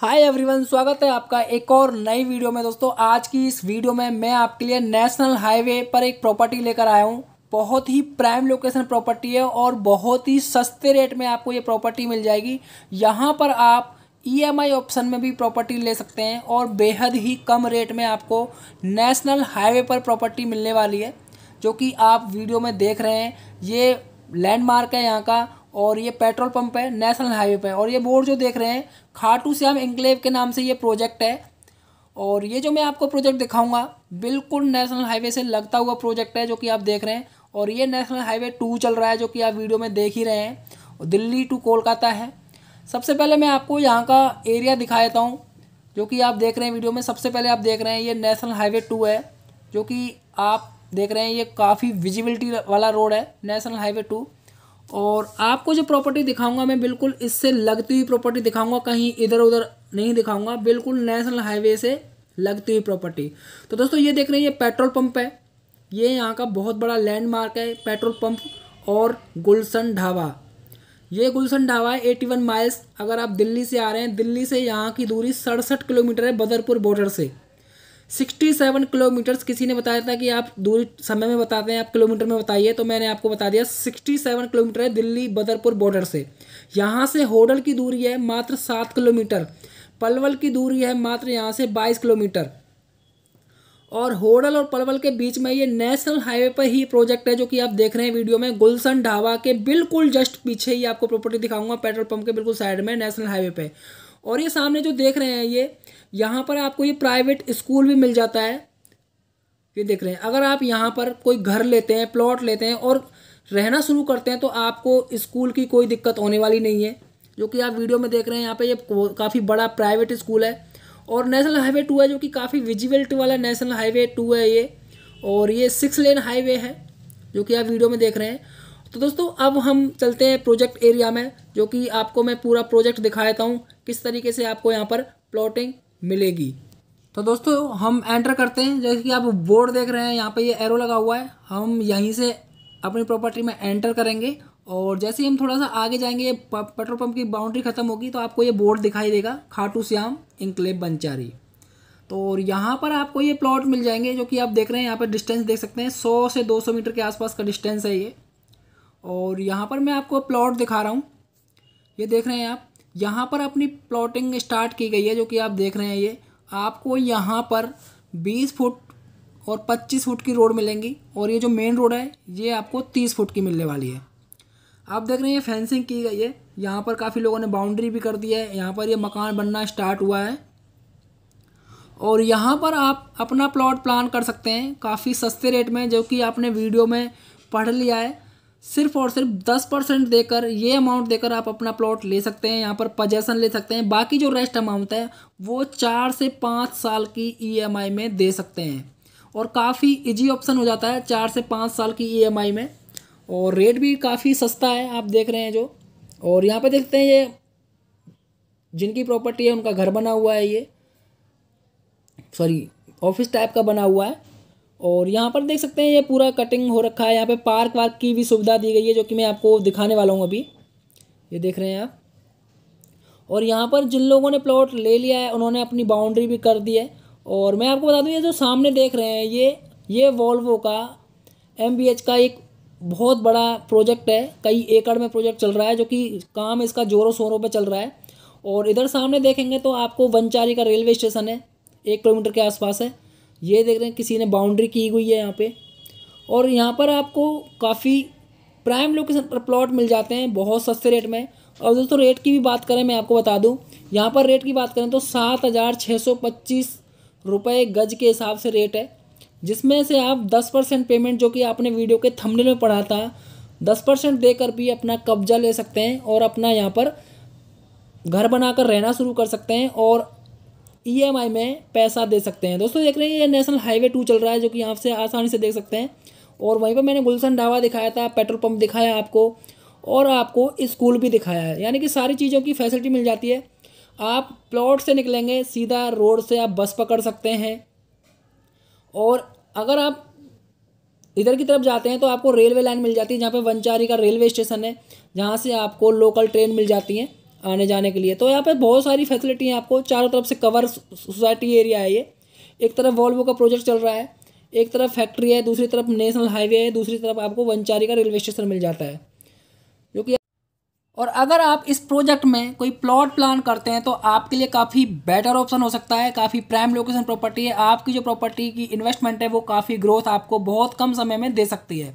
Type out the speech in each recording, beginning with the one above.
hi everyone स्वागत है आपका एक और नई वीडियो में दोस्तों आज की इस वीडियो में मैं आपके लिए नेशनल हाईवे पर एक प्रॉपर्टी लेकर आया हूँ बहुत ही प्राइम लोकेशन प्रॉपर्टी है और बहुत ही सस्ते रेट में आपको ये प्रॉपर्टी मिल जाएगी यहाँ पर आप ईएमआई e ऑप्शन में भी प्रॉपर्टी ले सकते हैं और बेहद ही कम रेट में आपको नेशनल हाईवे पर प्रॉपर्टी मिलने वाली है जो कि आप वीडियो में देख रहे हैं ये लैंडमार्क है यहाँ का और ये पेट्रोल पंप है नेशनल हाईवे पे और ये बोर्ड जो देख रहे हैं खाटू श्याम इंक्लेव के नाम से ये प्रोजेक्ट है और ये जो मैं आपको प्रोजेक्ट दिखाऊंगा बिल्कुल नेशनल हाईवे से लगता हुआ प्रोजेक्ट है जो कि आप देख रहे हैं और ये नेशनल हाईवे टू चल रहा है जो कि आप वीडियो में देख ही रहे हैं दिल्ली टू कोलकाता है सबसे पहले मैं आपको यहाँ का एरिया दिखा देता हूँ जो कि आप देख रहे हैं वीडियो में सबसे पहले आप देख रहे हैं ये नेशनल हाईवे टू है जो कि आप देख रहे हैं ये काफ़ी विजिबिलिटी वाला रोड है नेशनल हाईवे टू और आपको जो प्रॉपर्टी दिखाऊंगा मैं बिल्कुल इससे लगती हुई प्रॉपर्टी दिखाऊंगा कहीं इधर उधर नहीं दिखाऊंगा बिल्कुल नेशनल हाईवे से लगती हुई प्रॉपर्टी तो दोस्तों ये देख रहे हैं ये पेट्रोल पंप है ये यहाँ का बहुत बड़ा लैंडमार्क है पेट्रोल पंप और गुलशन ढाबा ये गुलशन ढाबा है एटी वन माइल्स अगर आप दिल्ली से आ रहे हैं दिल्ली से यहाँ की दूरी सड़सठ किलोमीटर है बदरपुर बॉर्डर से सिक्सटी सेवन किलोमीटर्स किसी ने बताया था कि आप दूरी समय में बताते हैं आप किलोमीटर में बताइए तो मैंने आपको बता दिया सिक्सटी सेवन किलोमीटर है दिल्ली बदरपुर बॉर्डर से यहाँ से होडल की दूरी है मात्र सात किलोमीटर पलवल की दूरी है मात्र यहाँ से बाईस किलोमीटर और होडल और पलवल के बीच में ये नेशनल हाईवे पर ही प्रोजेक्ट है जो कि आप देख रहे हैं वीडियो में गुलशन ढाबा के बिल्कुल जस्ट पीछे ही आपको प्रॉपर्टी दिखाऊंगा पेट्रोल पंप के बिल्कुल साइड में नेशनल हाईवे पे और ये सामने जो देख रहे हैं ये यहाँ पर आपको ये प्राइवेट स्कूल भी मिल जाता है ये देख रहे हैं अगर आप यहाँ पर कोई घर लेते हैं प्लॉट लेते हैं और रहना शुरू करते हैं तो आपको स्कूल की कोई दिक्कत होने वाली नहीं है जो कि आप वीडियो में देख रहे हैं यहाँ पे ये काफ़ी बड़ा प्राइवेट स्कूल है और नेशनल हाईवे टू है जो कि काफ़ी विजिबिलिटी वाला नेशनल हाईवे टू है ये और ये सिक्स लेन हाईवे है जो कि आप वीडियो में देख रहे हैं तो दोस्तों अब हम चलते हैं प्रोजेक्ट एरिया में जो कि आपको मैं पूरा प्रोजेक्ट दिखा देता हूँ किस तरीके से आपको यहाँ पर प्लॉटिंग मिलेगी तो दोस्तों हम एंटर करते हैं जैसे कि आप बोर्ड देख रहे हैं यहाँ पर ये यह एरो लगा हुआ है हम यहीं से अपनी प्रॉपर्टी में एंटर करेंगे और जैसे ही हम थोड़ा सा आगे जाएंगे पेट्रोल पंप की बाउंड्री ख़त्म होगी तो आपको ये बोर्ड दिखाई देगा खाटू श्याम इंक्लेब बंचारी तो और यहाँ पर आपको ये प्लॉट मिल जाएंगे जो कि आप देख रहे हैं यहाँ पर डिस्टेंस देख सकते हैं सौ से दो सौ मीटर के आसपास का डिस्टेंस है ये और यहाँ पर मैं आपको प्लॉट दिखा रहा हूँ ये देख रहे हैं आप यहाँ पर अपनी प्लॉटिंग स्टार्ट की गई है जो कि आप देख रहे हैं ये आपको यहाँ पर बीस फुट और पच्चीस फुट की रोड मिलेंगी और ये जो मेन रोड है ये आपको तीस फुट की मिलने वाली है आप देख रहे हैं ये फेंसिंग की गई है यहाँ पर काफ़ी लोगों ने बाउंड्री भी कर दी है यहाँ पर ये मकान बनना स्टार्ट हुआ है और यहाँ पर आप अपना प्लॉट प्लान कर सकते हैं काफ़ी सस्ते रेट में जो कि आपने वीडियो में पढ़ लिया है सिर्फ और सिर्फ दस परसेंट देकर ये अमाउंट देकर आप अपना प्लॉट ले सकते हैं यहाँ पर पजेशन ले सकते हैं बाकी जो रेस्ट अमाउंट है वो चार से पाँच साल की ईएमआई e में दे सकते हैं और काफ़ी इजी ऑप्शन हो जाता है चार से पाँच साल की ईएमआई e में और रेट भी काफ़ी सस्ता है आप देख रहे हैं जो और यहाँ पर देखते हैं ये जिनकी प्रॉपर्टी है उनका घर बना हुआ है ये सॉरी ऑफिस टाइप का बना हुआ है और यहाँ पर देख सकते हैं ये पूरा कटिंग हो रखा है यहाँ पे पार्क वार्क की भी सुविधा दी गई है जो कि मैं आपको दिखाने वाला हूँ अभी ये देख रहे हैं आप और यहाँ पर जिन लोगों ने प्लॉट ले लिया है उन्होंने अपनी बाउंड्री भी कर दी है और मैं आपको बता दूँ ये जो सामने देख रहे हैं ये ये वॉल्वो का एम का एक बहुत बड़ा प्रोजेक्ट है कई एकड़ में प्रोजेक्ट चल रहा है जो कि काम इसका जोरों शोरों पर चल रहा है और इधर सामने देखेंगे तो आपको वनचारी का रेलवे स्टेशन है एक किलोमीटर के आसपास है ये देख रहे हैं किसी ने बाउंड्री की हुई है यहाँ पे और यहाँ पर आपको काफ़ी प्राइम लोकेशन पर प्लॉट मिल जाते हैं बहुत सस्ते रेट में और दोस्तों रेट की भी बात करें मैं आपको बता दूं यहाँ पर रेट की बात करें तो सात हज़ार छः सौ पच्चीस रुपये गज के हिसाब से रेट है जिसमें से आप दस परसेंट पेमेंट जो कि आपने वीडियो के थंबनेल में पढ़ा था दस परसेंट देकर भी अपना कब्जा ले सकते हैं और अपना यहाँ पर घर बनाकर रहना शुरू कर सकते हैं और ईएमआई e में पैसा दे सकते हैं दोस्तों देख रहे हैं ये नेशनल हाईवे टू चल रहा है जो कि यहाँ से आसानी से देख सकते हैं और वहीं पर मैंने गुलशन ढाबा दिखाया था पेट्रोल पम्प दिखाया आपको और आपको स्कूल भी दिखाया है यानी कि सारी चीज़ों की फैसिलिटी मिल जाती है आप प्लॉट से निकलेंगे सीधा रोड से आप बस पकड़ सकते हैं और अगर आप इधर की तरफ जाते हैं तो आपको रेलवे लाइन मिल जाती है जहाँ पे वनचारी का रेलवे स्टेशन है जहाँ से आपको लोकल ट्रेन मिल जाती हैं आने जाने के लिए तो यहाँ पर बहुत सारी फैसिलिटी हैं आपको चारों तरफ से कवर सोसाइटी एरिया है ये एक तरफ वॉल्वो का प्रोजेक्ट चल रहा है एक तरफ फैक्ट्री है दूसरी तरफ नेशनल हाईवे है दूसरी तरफ आपको वनचारी का रेलवे स्टेशन मिल जाता है जो कि और अगर आप इस प्रोजेक्ट में कोई प्लॉट प्लान करते हैं तो आपके लिए काफ़ी बेटर ऑप्शन हो सकता है काफ़ी प्राइम लोकेशन प्रॉपर्टी है आपकी जो प्रॉपर्टी की इन्वेस्टमेंट है वो काफ़ी ग्रोथ आपको बहुत कम समय में दे सकती है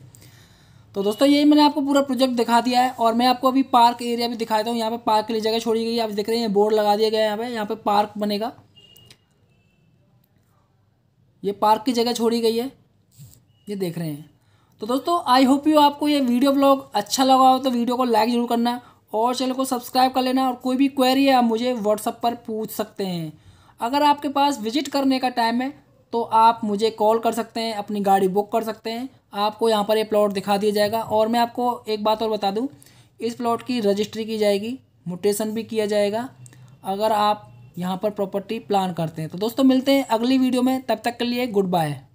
तो दोस्तों यही मैंने आपको पूरा प्रोजेक्ट दिखा दिया है और मैं आपको अभी पार्क एरिया भी दिखाता हूँ यहाँ पे पार्क के लिए जगह छोड़ी गई है आप देख रहे हैं बोर्ड लगा दिया गया है यहाँ पे यहाँ पे पार्क बनेगा ये पार्क की जगह छोड़ी गई है ये देख रहे हैं तो दोस्तों आई होप यू आपको ये वीडियो ब्लॉग अच्छा लगा हो तो वीडियो को लाइक ज़रूर करना और चैनल को सब्सक्राइब कर लेना और कोई भी क्वेरी है आप मुझे व्हाट्सअप पर पूछ सकते हैं अगर आपके पास विजिट करने का टाइम है तो आप मुझे कॉल कर सकते हैं अपनी गाड़ी बुक कर सकते हैं आपको यहाँ पर ये प्लॉट दिखा दिया जाएगा और मैं आपको एक बात और बता दूँ इस प्लॉट की रजिस्ट्री की जाएगी मोटेशन भी किया जाएगा अगर आप यहाँ पर प्रॉपर्टी प्लान करते हैं तो दोस्तों मिलते हैं अगली वीडियो में तब तक के लिए गुड बाय